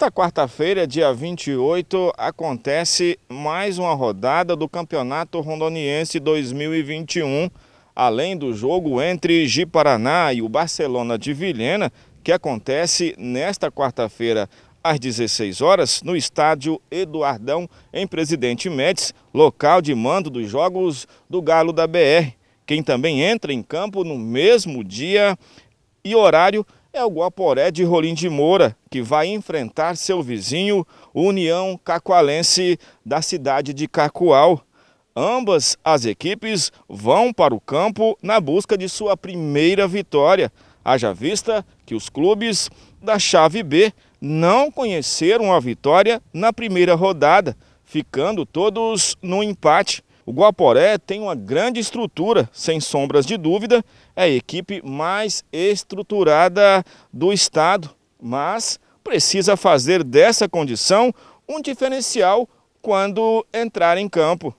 Nesta quarta-feira, dia 28, acontece mais uma rodada do Campeonato Rondoniense 2021, além do jogo entre Ji-Paraná e o Barcelona de Vilhena, que acontece nesta quarta-feira às 16 horas no estádio Eduardão, em Presidente Médici, local de mando dos jogos do Galo da BR. Quem também entra em campo no mesmo dia e horário é o Guaporé de Rolim de Moura, que vai enfrentar seu vizinho União Cacoalense da cidade de Cacoal. Ambas as equipes vão para o campo na busca de sua primeira vitória. Haja vista que os clubes da chave B não conheceram a vitória na primeira rodada, ficando todos no empate. O Guaporé tem uma grande estrutura, sem sombras de dúvida, é a equipe mais estruturada do estado, mas precisa fazer dessa condição um diferencial quando entrar em campo.